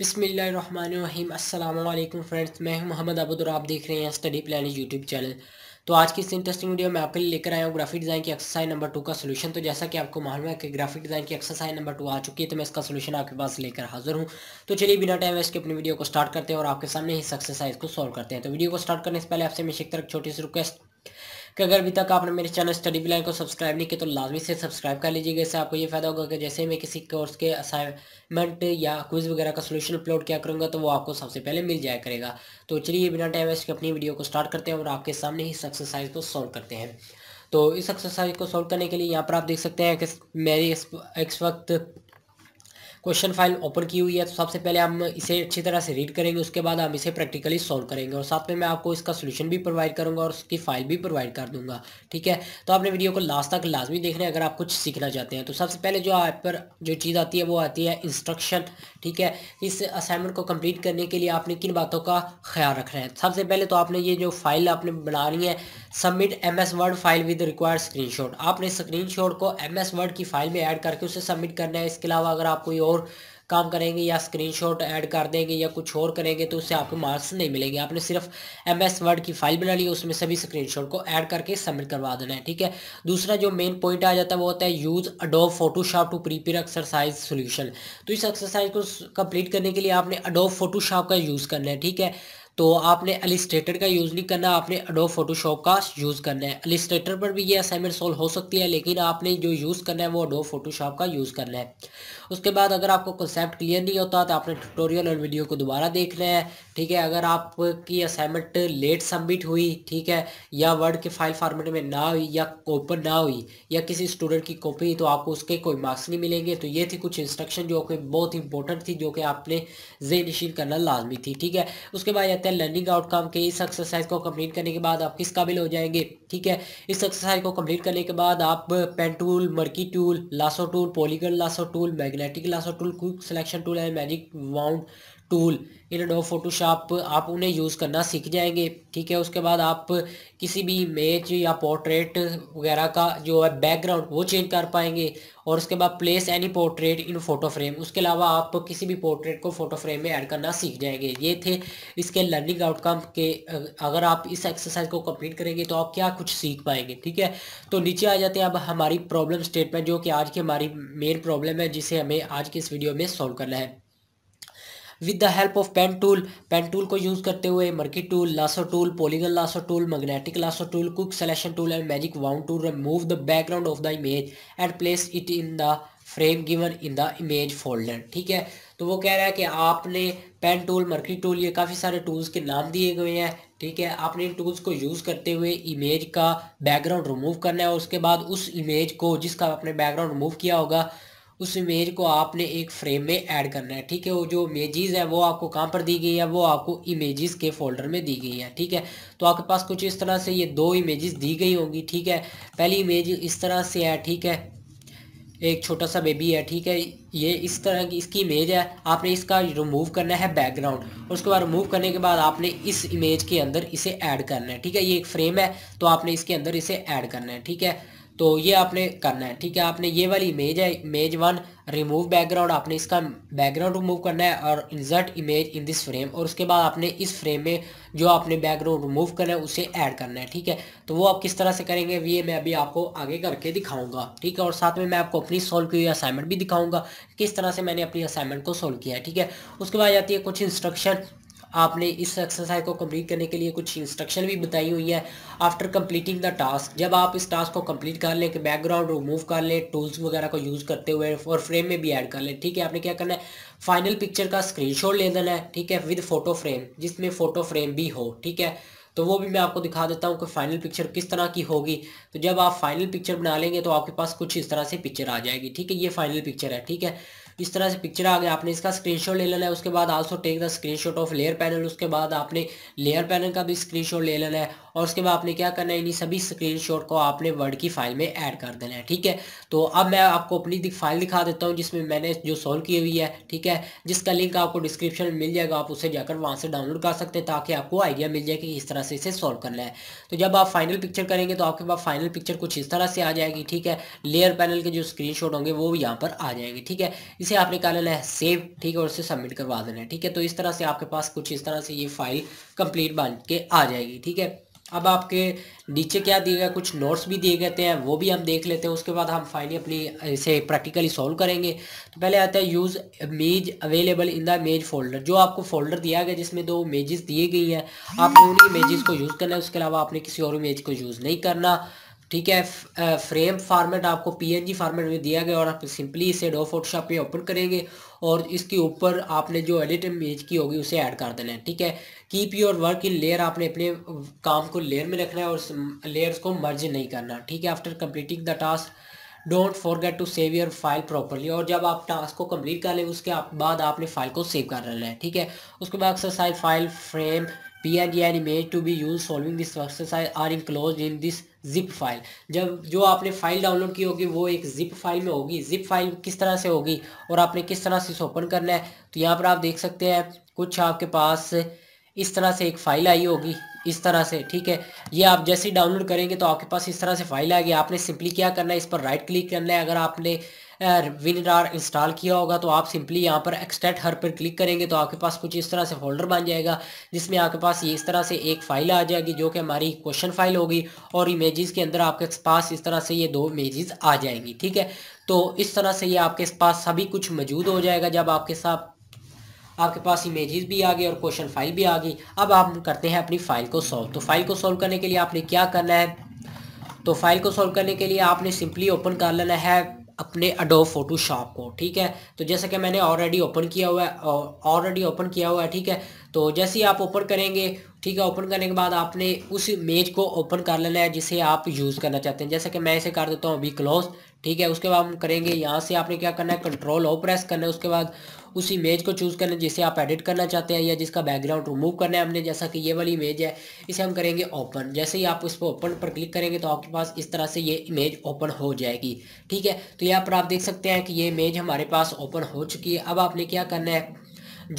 बिसमीम् अल्लाम फ्रेंड्स मैं हूं मोहम्मद अबूद और आप देख रहे हैं स्टडी प्लान यूट्यूब चैनल तो आज की इस इंटरेस्टिंग वीडियो में आपके लिए लेकर आया हूं ग्राफिक डिज़ाइन की एक्सरसाइज नंबर टू का सलूशन तो जैसा कि आपको मालूम है कि ग्राफिक डिज़ाइन की एक्सरसाइज नंबर टू आ चुकी है तो मैं इसका सोल्यूशन आपके पास लेकर हाजिर हूँ तो चलिए बिना टाइम वेस्ट के अपनी वीडियो को स्टार्ट करते हैं और आपके सामने इस एक्सरसाइज को सॉल्व करते हैं तो वीडियो को स्टार्ट करने से पहले आपसे मैं एक तरफ छोटी सी रिक्वेस्ट कि अगर अभी तक आपने मेरे चैनल स्टडी प्लान को सब्सक्राइब नहीं किया तो लाजमी से सब्सक्राइब कर लीजिएगा इससे आपको ये फायदा होगा कि जैसे मैं किसी कोर्स के असाइनमेंट या क्विज वगैरह का सोल्यूशन अपलोड किया करूँगा तो वो आपको सबसे पहले मिल जाया करेगा तो चलिए बिना टाइम वेस्ट के अपनी वीडियो को स्टार्ट करते हैं और आपके सामने ही इस एक्सरसाइज को सॉल्व करते हैं तो इस एक्सरसाइज को सॉल्व करने के लिए यहाँ पर आप देख सकते हैं कि मेरी इस वक्त क्वेश्चन फाइल ओपन की हुई है तो सबसे पहले हम इसे अच्छी तरह से रीड करेंगे उसके बाद हम इसे प्रैक्टिकली सॉल्व करेंगे और साथ में मैं आपको इसका सोल्यूशन भी प्रोवाइड करूँगा और उसकी फाइल भी प्रोवाइड कर दूंगा ठीक है तो आपने वीडियो को लास्ट तक लाजमी देखना है अगर आप कुछ सीखना चाहते हैं तो सबसे पहले जो ऐप पर जो चीज़ आती है वो आती है इंस्ट्रक्शन ठीक है इस असाइनमेंट को कंप्लीट करने के लिए आपने किन बातों का ख्याल रखना है सबसे पहले तो आपने ये जो फाइल आपने बनानी है submit M S Word file with required shot आपने शॉट को एम एस वर्ड की फाइल में ऐड करके उसे सबमिट करना है इसके अलावा अगर आप कोई और और काम करेंगे या स्क्रीनशॉट ऐड कर देंगे या कुछ और करेंगे तो उससे आपको मार्क्स नहीं मिलेंगे आपने सिर्फ एम एस वर्ड की फाइल बना ली उसमें सभी स्क्रीनशॉट को ऐड करके सबमिट करवा देना है ठीक है दूसरा जो मेन पॉइंट आ जाता है वो होता है use Adobe Photoshop to prepare exercise solution तो इस एक्सरसाइज को कंप्लीट करने के लिए आपने अडोब फोटोशॉप का यूज़ करना है ठीक है तो आपने अलिस्ट्रेटर का यूज़ नहीं करना आपने अडो फोटोशॉप का यूज़ करना है अलिस्ट्रेटर पर भी ये असाइनमेंट सॉल्व हो सकती है लेकिन आपने जो यूज़ करना है वो अडो फोटोशॉप का यूज़ करना है उसके बाद अगर आपको कंसेप्ट क्लियर नहीं होता तो आपने ट्यूटोरियल और वीडियो को दोबारा देखना है ठीक है अगर आपकी असाइनमेंट लेट सबमिट हुई ठीक है या वर्ड के फाइल फार्मेट में ना हुई या ओपन ना हुई या किसी स्टूडेंट की कॉपी तो आपको उसके कोई मार्क्स नहीं मिलेंगे तो ये थी कुछ इंस्ट्रक्शन जो कि बहुत इंपॉर्टेंट थी जो कि आपने जेनशीन करना लाजमी थी ठीक है उसके बाद आता है लर्निंग आउटकम के इस एक्सरसाइज को कंप्लीट करने के बाद आप किस काबिल हो जाएंगे ठीक है इस एक्सरसाइज को कंप्लीट करने के बाद आप pen tool marquee tool lasso tool polygon lasso tool magnetic lasso tool quick selection tool है मैजिक वाउंड टूल इन इनडो फोटोशॉप आप उन्हें यूज़ करना सीख जाएंगे ठीक है उसके बाद आप किसी भी इमेज या पोर्ट्रेट वगैरह का जो है बैकग्राउंड वो चेंज कर पाएंगे और उसके बाद place any portrait in photo frame उसके अलावा आप किसी भी पोर्ट्रेट को फोटो फ्रेम में ऐड करना सीख जाएंगे ये थे इसके लर्निंग आउटकम के अगर आप इस एक्सरसाइज को कम्प्लीट करेंगे तो आप क्या कुछ सीख पाएंगे ठीक है तो नीचे आ जाते हैं अब हमारी प्रॉब्लम स्टेटमेंट जो कि आज की हमारी मेन प्रॉब्लम है जिसे हमें आज की इस वीडियो में सॉल्व करना है with the help of pen tool pen tool को यूज़ करते हुए marquee tool lasso tool polygonal lasso tool magnetic lasso tool quick selection tool and magic wand to remove the background of the image and place it in the frame given in the image folder ठीक है तो वो कह रहा है कि आपने pen tool marquee tool ये काफ़ी सारे टूल्स के नाम दिए गए हैं ठीक है आपने इन टूल्स को यूज़ करते हुए इमेज का बैकग्राउंड रिमूव करना है और उसके बाद उस इमेज को जिसका आपने बैकग्राउंड रिमूव किया होगा उस इमेज को आपने एक फ्रेम में ऐड करना है ठीक है वो जो इमेजेस है वो आपको कहाँ पर दी गई है वो आपको इमेजेस के फोल्डर में दी गई है ठीक है तो आपके पास कुछ इस तरह से ये दो इमेजेस दी गई होंगी ठीक है पहली इमेज इस तरह से है ठीक है एक छोटा सा बेबी है ठीक है ये इस तरह की इसकी इमेज है आपने इसका रिमूव करना है बैकग्राउंड और उसके बाद रिमूव करने के बाद आपने इस इमेज के अंदर इसे ऐड करना है ठीक है ये एक फ्रेम है तो आपने इसके अंदर इसे ऐड करना है ठीक है तो ये आपने करना है ठीक है आपने ये वाली इमेज है इमेज वन रिमूव बैकग्राउंड आपने इसका बैकग्राउंड रिमूव करना है और insert image in this frame और उसके बाद आपने इस फ्रेम में जो आपने बैकग्राउंड रिमूव करना है उसे ऐड करना है ठीक है तो वो आप किस तरह से करेंगे ये मैं अभी आपको आगे करके दिखाऊंगा ठीक है और साथ में मैं आपको अपनी सोल्व की हुई असाइनमेंट भी दिखाऊंगा किस तरह से मैंने अपनी असाइनमेंट को सोल्व किया है ठीक है उसके बाद आती है कुछ इंस्ट्रक्शन आपने इस एक्सरसाइज को कंप्लीट करने के लिए कुछ इंस्ट्रक्शन भी बताई हुई है आफ्टर कंप्लीटिंग द टास्क जब आप इस टास्क को कंप्लीट कर लें कि बैकग्राउंड रिमूव कर लें टूल्स वगैरह को यूज़ करते हुए और फ्रेम में भी ऐड कर लें ठीक है आपने क्या करना है फाइनल पिक्चर का शॉट ले देना है ठीक है विद फोटो फ्रेम जिसमें फोटो फ्रेम भी हो ठीक है तो वो भी मैं आपको दिखा देता हूँ कि फाइनल पिक्चर किस तरह की होगी तो जब आप फाइनल पिक्चर बना लेंगे तो आपके पास कुछ इस तरह से पिक्चर आ जाएगी ठीक है ये फाइनल पिक्चर है ठीक है किस तरह से पिक्चर आ गया आपने इसका स्क्रीनशॉट ले लेना है उसके बाद also take the screenshot of layer panel उसके बाद आपने लेयर पैनल का भी स्क्रीनशॉट ले लेना है और उसके बाद आपने क्या करना है इन्हीं सभी स्क्रीनशॉट को आपने वर्ड की फाइल में ऐड कर देना है ठीक है तो अब मैं आपको अपनी दिख फाइल दिखा देता हूँ जिसमें मैंने जो सॉल्व की हुई है ठीक है जिसका लिंक आपको डिस्क्रिप्शन में मिल जाएगा आप उसे जाकर वहाँ से डाउनलोड कर सकते हैं ताकि आपको आइडिया मिल जाए कि इस तरह से इसे सॉल्व करना है तो जब आप फाइनल पिक्चर करेंगे तो आपके पास फाइनल पिक्चर कुछ इस तरह से आ जाएगी ठीक है लेयर पैनल के जो स्क्रीन होंगे वो यहाँ पर आ जाएंगे ठीक है इसे आपने कहा लेना है सेव ठीक है और इसे सबमिट करवा देना है ठीक है तो इस तरह से आपके पास कुछ इस तरह से ये फाइल कंप्लीट बन के आ जाएगी ठीक है अब आपके नीचे क्या दिए गए कुछ नोट्स भी दिए गए हैं वो भी हम देख लेते हैं उसके बाद हम फाइनली अपनी इसे प्रैक्टिकली सॉल्व करेंगे तो पहले आता है use image available in the image folder जो आपको फोल्डर दिया गया जिसमें दो मेजेस दिए गई हैं आपने उन्हीं मेजेस को यूज़ करना है उसके अलावा आपने किसी और मेज को यूज़ नहीं करना ठीक है फ्रेम फॉर्मेट आपको पीएनजी फॉर्मेट में दिया गया और आप सिंपली इसे डो फोटोशॉप में ओपन करेंगे और इसके ऊपर आपने जो एडिट इमेज की होगी उसे ऐड कर देना है ठीक है keep your work in layer आपने अपने काम को लेयर में रखना है और लेयर्स को मर्ज नहीं करना ठीक है after completing the task don't forget to save your file properly और जब आप टास्क को कम्प्लीट कर लें उसके बाद आपने फाइल को सेव कर लेना है ठीक है उसके बाद exercise file frame png image to be use solving this exercise are enclosed in this zip file जब जो आपने फाइल डाउनलोड की होगी वो एक जिप फाइल में होगी जिप फाइल किस तरह से होगी और आपने किस तरह से इसे ओपन करना है तो यहाँ पर आप देख सकते हैं कुछ आपके पास इस तरह से एक फ़ाइल आई होगी इस तरह से ठीक है ये आप जैसे ही डाउनलोड करेंगे तो आपके पास इस तरह से फाइल आएगी आपने सिंपली क्या करना है इस पर राइट क्लिक करना है अगर आपने आर इंस्टॉल किया होगा तो आप सिंपली यहाँ पर एक्सटेट हर पर क्लिक करेंगे तो आपके पास कुछ इस तरह से फोल्डर बन जाएगा जिसमें आपके पास ये इस तरह से एक फ़ाइल आ जाएगी जो कि हमारी क्वेश्चन फाइल होगी और इमेजेस के अंदर आपके पास इस तरह से ये दो इमेजेस आ जाएंगी ठीक है तो इस तरह से ये आपके पास सभी कुछ मौजूद हो जाएगा जब आपके साथ आपके पास इमेजेस भी आ गई और क्वेश्चन फाइल भी आ गई अब आप करते हैं अपनी फ़ाइल को सॉल्व तो फाइल को सॉल्व करने के लिए आपने क्या करना है तो फाइल को सॉल्व करने के लिए आपने सिंपली ओपन कर लेना है अपने अडोव फोटोशॉप को ठीक है तो जैसे कि मैंने ऑलरेडी ओपन किया हुआ है ऑलरेडी ओपन किया हुआ है ठीक है तो जैसे ही आप ओपन करेंगे ठीक है ओपन करने के बाद आपने उस इमेज को ओपन कर लेना है जिसे आप यूज़ करना चाहते हैं जैसे कि मैं इसे कर देता हूँ अभी क्लोज ठीक है उसके बाद हम करेंगे यहाँ से आपने क्या करना है कंट्रोल ओ प्रेस करना है उसके बाद उस इमेज को चूज़ करना जिसे आप एडिट करना चाहते हैं या जिसका बैकग्राउंड रिमूव करना है हमने जैसा कि ये वाली इमेज है इसे हम करेंगे ओपन जैसे ही आप इस पर ओपन पर क्लिक करेंगे तो आपके पास इस तरह से ये इमेज ओपन हो जाएगी ठीक है तो यहाँ पर आप देख सकते हैं कि ये इमेज हमारे पास ओपन हो चुकी है अब आपने क्या करना है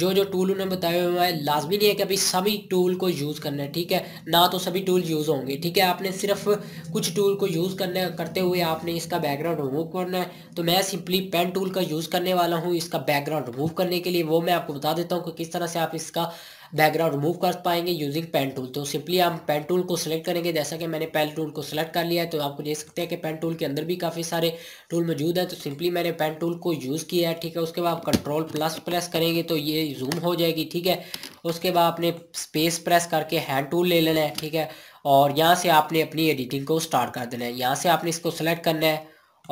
जो जो टूल उन्होंने बताए हुए हैं लाजमी नहीं है कि अभी सभी टूल को यूज़ करना है ठीक है ना तो सभी टूल यूज़ होंगे ठीक है आपने सिर्फ कुछ टूल को यूज़ करने करते हुए आपने इसका बैकग्राउंड रिमूव करना है तो मैं सिंपली पेन टूल का यूज़ करने वाला हूँ इसका बैकग्राउंड रिमूव करने के लिए वो मैं आपको बता देता हूँ कि किस तरह से आप इसका बैकग्राउंड रिमूव कर पाएंगे यूजिंग पेन टूल तो सिंपली हम पेन टूल को सिलेक्ट करेंगे जैसा कि मैंने पेन टूल को सिलेक्ट कर लिया है तो आपको देख सकते हैं कि पेन टूल के अंदर भी काफ़ी सारे टूल मौजूद है तो सिंपली मैंने पेन टूल को यूज़ किया है ठीक है उसके बाद कंट्रोल प्लस प्रेस करेंगे तो ये जूम हो जाएगी ठीक है उसके बाद आपने स्पेस प्रेस करके हैंड टूल ले लेना है ठीक है और यहाँ से आपने अपनी एडिटिंग को स्टार्ट कर देना है यहाँ से आपने इसको सेलेक्ट करना है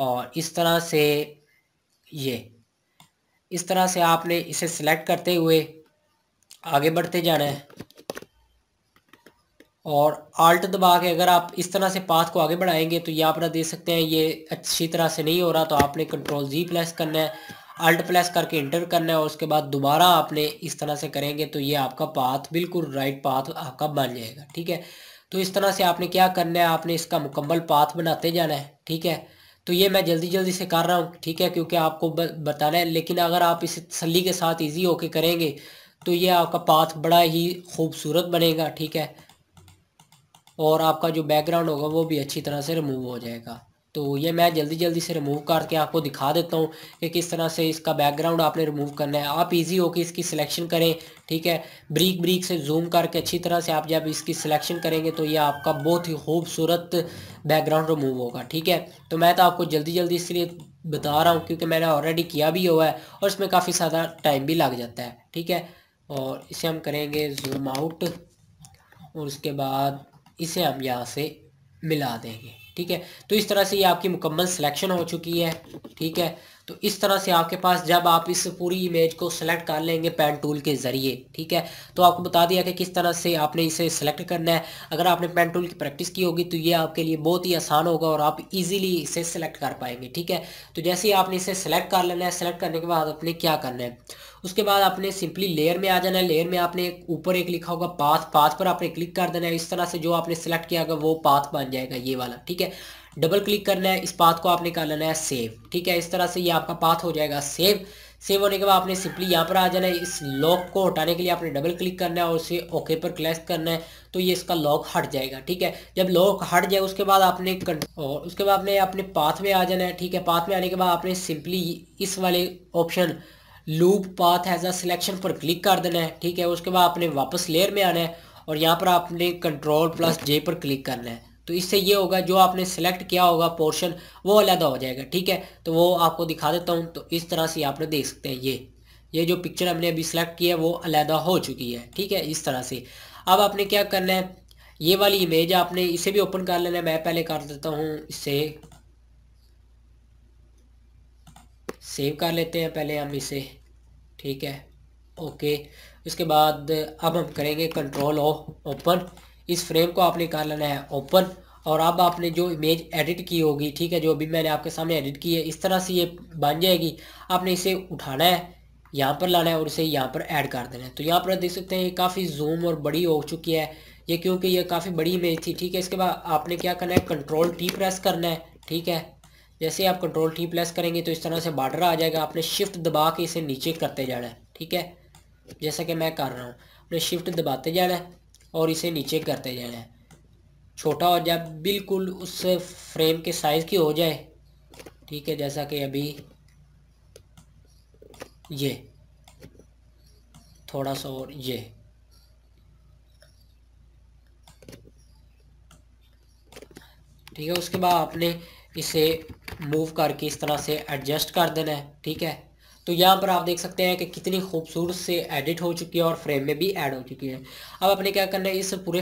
और इस तरह से ये इस तरह से आपने इसे सिलेक्ट करते हुए आगे बढ़ते जाना है और आल्ट दबा के अगर आप इस तरह से पाथ को आगे बढ़ाएंगे तो ये आप देख सकते हैं ये अच्छी तरह से नहीं हो रहा तो आपने कंट्रोल जी प्लस करना है अल्ट प्लस करके इंटर करना है और उसके बाद दोबारा आपने इस तरह से करेंगे तो ये आपका पाथ बिल्कुल राइट पाथ आपका बन जाएगा ठीक है तो इस तरह से आपने क्या करना है आपने इसका मुकम्मल पाथ बनाते जाना है ठीक है तो ये मैं जल्दी जल्दी से कर रहा हूँ ठीक है क्योंकि आपको बताना है लेकिन अगर आप इसे तसली के साथ ईजी होके करेंगे तो ये आपका पाथ बड़ा ही खूबसूरत बनेगा ठीक है और आपका जो बैकग्राउंड होगा वो भी अच्छी तरह से रिमूव हो जाएगा तो ये मैं जल्दी जल्दी से रिमूव करके आपको दिखा देता हूँ कि किस तरह से इसका बैकग्राउंड आपने रिमूव करना है आप इजी हो कि इसकी सिलेक्शन करें ठीक है ब्रीक ब्रीक से जूम करके अच्छी तरह से आप जब इसकी सिलेक्शन करेंगे तो ये आपका बहुत ही खूबसूरत बैकग्राउंड रिमूव होगा ठीक है तो मैं तो आपको जल्दी जल्दी इसलिए बता रहा हूँ क्योंकि मैंने ऑलरेडी किया भी हुआ है और इसमें काफ़ी ज़्यादा टाइम भी लग जाता है ठीक है और इसे हम करेंगे जूम आउट और उसके बाद इसे हम यहाँ से मिला देंगे ठीक है तो इस तरह से ये आपकी मुकम्मल सिलेक्शन हो चुकी है ठीक है तो इस तरह से आपके पास जब आप इस पूरी इमेज को सिलेक्ट कर लेंगे पेन टूल के ज़रिए ठीक है तो आपको बता दिया कि किस तरह से आपने इसे सिलेक्ट करना है अगर आपने पेन टूल की प्रैक्टिस की होगी तो ये आपके लिए बहुत ही आसान होगा और आप इजीली इसे सिलेक्ट कर पाएंगे ठीक है तो जैसे ही आपने इसे सिलेक्ट कर लेना है सिलेक्ट करने के बाद आपने क्या करना है उसके बाद आपने सिंपली लेयर में आ जाना है लेयर में आपने ऊपर एक लिखा होगा पाथ पाथ पर आपने क्लिक कर देना है इस तरह से जो आपने सेलेक्ट किया होगा वो पाथ बन जाएगा ये वाला ठीक है डबल क्लिक करना है इस पाथ को आपने कर लेना है सेव ठीक है इस तरह से ये आपका पाथ हो जाएगा सेव सेव होने के बाद आपने सिंपली यहाँ पर आ जाना है इस लॉक को हटाने के लिए आपने डबल क्लिक करना है और उसे ओके पर क्लैस करना है तो ये इसका लॉक हट जाएगा ठीक है जब लॉक हट जाए उसके बाद आपने और उसके बाद आपने अपने पाथ में आ जाना है ठीक है पाथ में आने के बाद आपने सिंपली इस वाले option loop path as a selection पर क्लिक कर देना है ठीक है उसके बाद आपने वापस लेयर में आना है और यहाँ पर आपने कंट्रोल प्लस जे पर क्लिक करना है तो इससे ये होगा जो आपने सेलेक्ट किया होगा पोर्शन वो अलहदा हो जाएगा ठीक है तो वो आपको दिखा देता हूँ तो इस तरह से आपने देख सकते हैं ये ये जो पिक्चर हमने अभी सेलेक्ट किया है वो अलहदा हो चुकी है ठीक है इस तरह से अब आपने क्या करना है ये वाली इमेज आपने इसे भी ओपन कर लेना है मैं पहले कर देता हूँ इससे सेव कर लेते हैं पहले हम इसे ठीक है ओके उसके बाद अब हम करेंगे कंट्रोल ओ ओपन इस फ्रेम को आपने कर लेना है ओपन और अब आपने जो इमेज एडिट की होगी ठीक है जो अभी मैंने आपके सामने एडिट की है इस तरह से ये बन जाएगी आपने इसे उठाना है यहाँ पर लाना है और इसे यहाँ पर ऐड कर देना है तो यहाँ पर देख सकते हैं ये काफ़ी जूम और बड़ी हो चुकी है ये क्योंकि ये काफ़ी बड़ी इमेज थी ठीक है इसके बाद आपने क्या करना है कंट्रोल टी प्रेस करना है ठीक है जैसे आप कंट्रोल टी प्लस करेंगे तो इस तरह से बार्डर आ जाएगा आपने शिफ्ट दबा के इसे नीचे करते जाना है ठीक है जैसा कि मैं कर रहा हूँ आपने शिफ्ट दबाते जाना है और इसे नीचे करते जाना है छोटा हो जाए बिल्कुल उस फ्रेम के साइज़ की हो जाए ठीक है जैसा कि अभी ये थोड़ा सा और ये ठीक है उसके बाद आपने इसे मूव करके इस तरह से एडजस्ट कर देना है ठीक है तो यहाँ पर आप देख सकते हैं कि कितनी खूबसूरत से एडिट हो चुकी है और फ्रेम में भी ऐड हो चुकी है अब अपने क्या करना है इस पूरे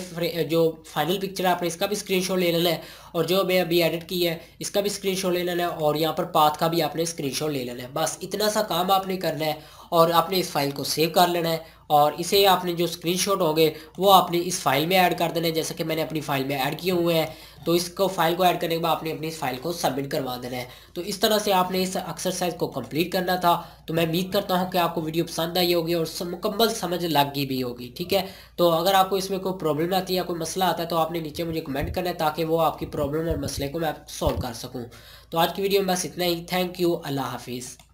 जो फाइनल पिक्चर है आपने इसका भी स्क्रीनशॉट ले लेना है और जो मैं अभी एडिट की है इसका भी स्क्रीनशॉट ले लेना है और यहाँ पर पाथ का भी आपने स्क्रीनशॉट ले लेना है बस इतना सा काम आपने करना है और आपने इस फाइल को सेव कर लेना है और इसे आपने जो स्क्रीनशॉट होंगे वो आपने इस फाइल में ऐड कर देना है जैसे कि मैंने अपनी फाइल में ऐड किए हुए हैं तो इसको फाइल को ऐड करने के बाद आपने अपनी इस फाइल को सबमिट करवा देना है तो इस तरह से आपने इस एक्सरसाइज को कंप्लीट करना था तो मैं उम्मीद करता हूँ कि आपको वीडियो पसंद आई होगी और मुकम्मल समझ लग गई भी होगी ठीक है तो अगर आपको इसमें कोई प्रॉब्लम आती है या कोई मसला आता है तो आपने नीचे मुझे कमेंट करना है ताकि वो आपकी प्रॉब्लम और मसले को मैं सॉल्व कर सकूँ तो आज की वीडियो में बस इतना ही थैंक यू अल्लाह हाफिज़